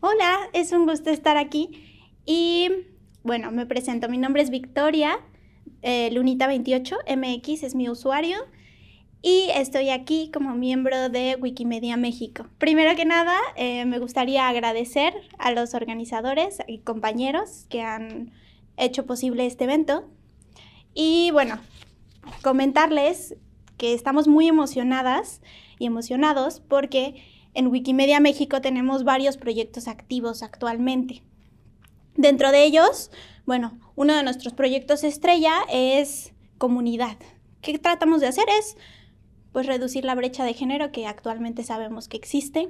Hola, es un gusto estar aquí. Y bueno, me presento. Mi nombre es Victoria, eh, Lunita28MX es mi usuario. Y estoy aquí como miembro de Wikimedia México. Primero que nada, eh, me gustaría agradecer a los organizadores y compañeros que han hecho posible este evento. Y bueno, comentarles que estamos muy emocionadas y emocionados porque en Wikimedia México tenemos varios proyectos activos actualmente. Dentro de ellos, bueno, uno de nuestros proyectos estrella es comunidad. ¿Qué tratamos de hacer? Es pues reducir la brecha de género que actualmente sabemos que existe.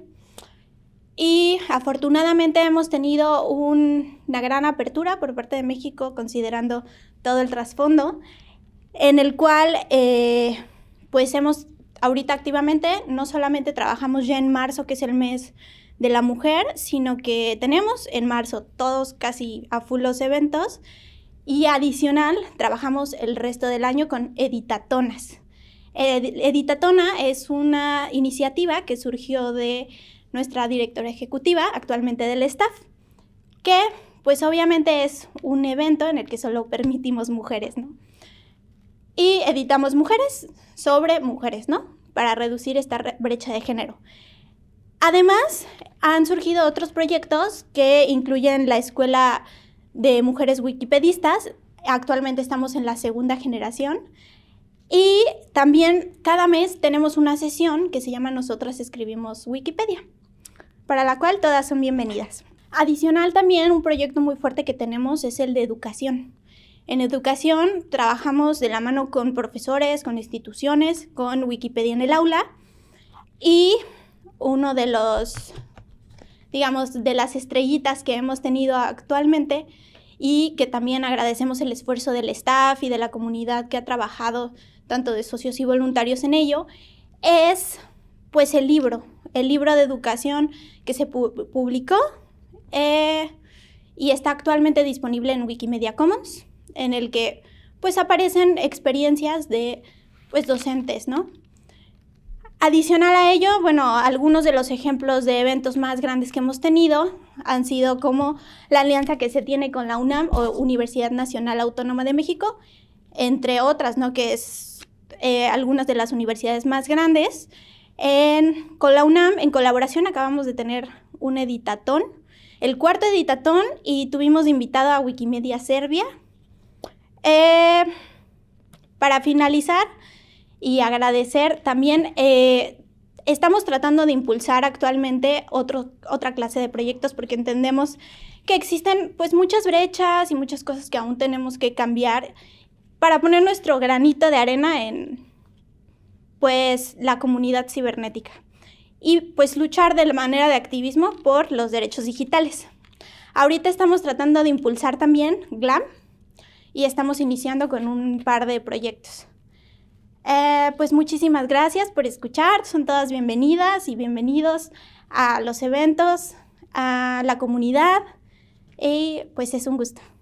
Y afortunadamente hemos tenido una gran apertura por parte de México, considerando todo el trasfondo, en el cual eh, pues hemos ahorita activamente no solamente trabajamos ya en marzo, que es el mes de la mujer, sino que tenemos en marzo todos casi a full los eventos y adicional trabajamos el resto del año con editatonas. Editatona es una iniciativa que surgió de nuestra directora ejecutiva, actualmente del staff, que pues obviamente es un evento en el que solo permitimos mujeres, ¿no? Y editamos Mujeres sobre mujeres, ¿no? Para reducir esta brecha de género. Además, han surgido otros proyectos que incluyen la Escuela de Mujeres Wikipedistas. Actualmente estamos en la segunda generación. Y también cada mes tenemos una sesión que se llama Nosotras escribimos Wikipedia, para la cual todas son bienvenidas. Adicional también un proyecto muy fuerte que tenemos es el de educación. En educación trabajamos de la mano con profesores, con instituciones, con Wikipedia en el aula y uno de los, digamos, de las estrellitas que hemos tenido actualmente y que también agradecemos el esfuerzo del staff y de la comunidad que ha trabajado, tanto de socios y voluntarios en ello, es pues el libro, el libro de educación que se publicó eh, y está actualmente disponible en Wikimedia Commons en el que pues aparecen experiencias de pues docentes, ¿no? Adicional a ello, bueno, algunos de los ejemplos de eventos más grandes que hemos tenido han sido como la alianza que se tiene con la UNAM o Universidad Nacional Autónoma de México, entre otras, ¿no? Que es eh, algunas de las universidades más grandes. En, con la UNAM, en colaboración, acabamos de tener un editatón, el cuarto editatón, y tuvimos invitado a Wikimedia Serbia, eh, para finalizar y agradecer también, eh, estamos tratando de impulsar actualmente otro, otra clase de proyectos porque entendemos que existen pues muchas brechas y muchas cosas que aún tenemos que cambiar para poner nuestro granito de arena en pues la comunidad cibernética y pues luchar de la manera de activismo por los derechos digitales. Ahorita estamos tratando de impulsar también GLAM, y estamos iniciando con un par de proyectos. Eh, pues muchísimas gracias por escuchar, son todas bienvenidas y bienvenidos a los eventos, a la comunidad y pues es un gusto.